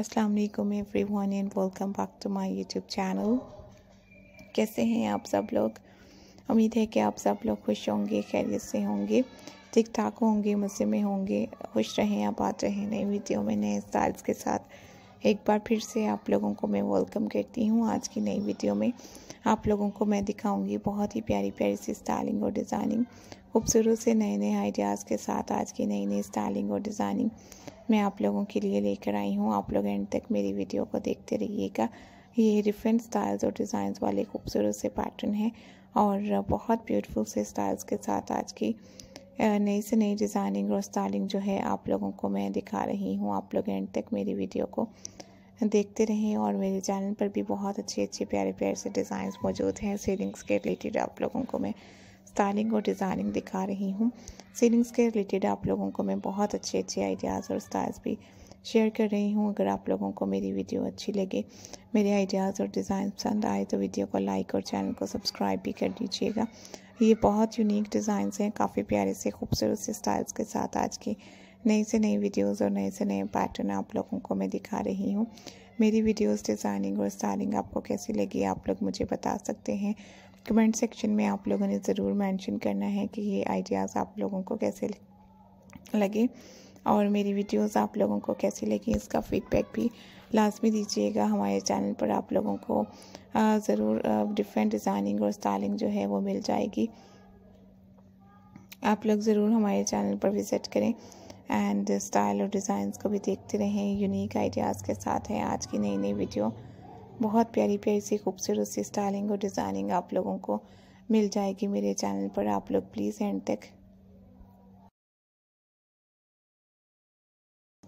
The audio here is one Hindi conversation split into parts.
अस्सलाम वालेकुम everyone and welcome back to my YouTube channel कैसे हैं आप सब लोग उम्मीद है कि आप सब लोग खुश होंगे खैरियत से होंगे ठीक ठाक होंगे मज़े में होंगे खुश रहें आप आते रहें नई वीडियो में नए स्टाइल्स के साथ एक बार फिर से आप लोगों को मैं वेलकम करती हूँ आज की नई वीडियो में आप लोगों को मैं दिखाऊंगी बहुत ही प्यारी प्यारी सी स्टाइलिंग और डिज़ाइनिंग खूबसूरत से नए नए आइडियाज़ के साथ आज की नई नई स्टाइलिंग और डिज़ाइनिंग मैं आप लोगों के लिए लेकर आई हूँ आप लोग एंड तक मेरी वीडियो को देखते रहिएगा ये डिफरेंट स्टाइल्स और डिज़ाइंस वाले खूबसूरत से पैटर्न हैं और बहुत ब्यूटीफुल से स्टाइल्स के साथ आज की नई से नई डिज़ाइनिंग और स्टाइलिंग जो है आप लोगों को मैं दिखा रही हूँ आप लोग एंड तक मेरी वीडियो को देखते रहें और मेरे चैनल पर भी बहुत अच्छे अच्छे प्यारे प्यारे से डिज़ाइंस मौजूद हैं सेलिंग्स के रिलेटेड आप लोगों को मैं स्टाइलिंग और डिज़ाइनिंग दिखा रही हूँ सीलिंग्स के रिलेटेड आप लोगों को मैं बहुत अच्छे अच्छे आइडियाज़ और स्टाइल्स भी शेयर कर रही हूँ अगर आप लोगों को मेरी वीडियो अच्छी लगे मेरे आइडियाज़ और डिज़ाइन पसंद आए तो वीडियो को लाइक और चैनल को सब्सक्राइब भी कर दीजिएगा ये बहुत यूनिक डिज़ाइंस हैं काफ़ी प्यारे से खूबसूरत से स्टाइल्स के साथ आज की नई से नई वीडियोस और नए से नए पैटर्न आप लोगों को मैं दिखा रही हूँ मेरी वीडियोस डिज़ाइनिंग और स्टाइलिंग आपको कैसी लगी आप लोग मुझे बता सकते हैं कमेंट सेक्शन में आप लोगों ने ज़रूर मेंशन करना है कि ये आइडियाज़ आप लोगों को कैसे लगे और मेरी वीडियोस आप लोगों को कैसी लगी इसका फीडबैक भी लाजमी दीजिएगा हमारे चैनल पर आप लोगों को ज़रूर डिफरेंट डिज़ाइनिंग और स्टाइलिंग जो है वो मिल जाएगी आप लोग ज़रूर हमारे चैनल पर विज़िट करें एंड स्टाइल और डिज़ाइंस को भी देखते रहें यूनिक आइडियाज़ के साथ हैं आज की नई नई वीडियो बहुत प्यारी प्यारी सी खूबसूरत सी स्टाइलिंग और डिज़ाइनिंग आप लोगों को मिल जाएगी मेरे चैनल पर आप लोग प्लीज़ एंड तक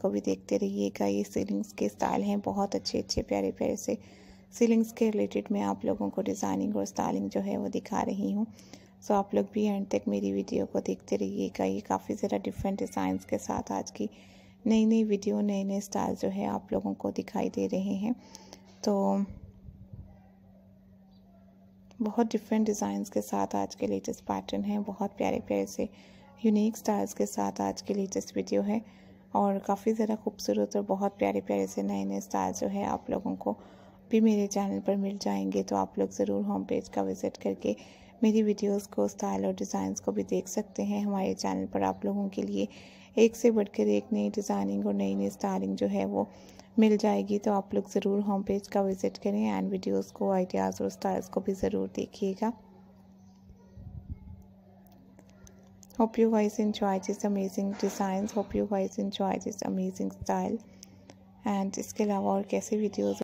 को भी देखते रहिएगा ये सीलिंग्स के स्टाइल हैं बहुत अच्छे अच्छे प्यारे प्यारे से सीलिंग्स के रिलेटेड मैं आप लोगों को डिज़ाइनिंग और स्टाइलिंग जो है वो दिखा रही हूँ सो आप लोग भी एंड तक मेरी वीडियो को देखते रहिएगा ये काफ़ी ज़रा डिफरेंट डिज़ाइन के साथ आज की नई नई वीडियो नए नए स्टाइल जो है आप लोगों को दिखाई दे रहे हैं तो बहुत डिफरेंट डिज़ाइंस के साथ आज के लेटेस्ट पैटर्न है बहुत प्यारे प्यारे से यूनिक स्टार्स के साथ आज के लेटेस्ट वीडियो है और काफ़ी ज़रा खूबसूरत और बहुत प्यारे प्यारे से नए नए स्टार जो है आप लोगों को भी मेरे चैनल पर मिल जाएंगे तो आप लोग ज़रूर होम पेज का विज़िट करके मेरी वीडियोस को स्टाइल और डिज़ाइंस को भी देख सकते हैं हमारे चैनल पर आप लोगों के लिए एक से बढ़कर एक नई डिज़ाइनिंग और नई नई स्टाइलिंग जो है वो मिल जाएगी तो आप लोग ज़रूर होम पेज का विज़िट करें एंड वीडियोज़ को आइडियाज़ और स्टाइल्स को भी ज़रूर देखिएगा hope you guys enjoy this amazing designs hope you guys enjoy this amazing style and इसके अलावा और कैसे videos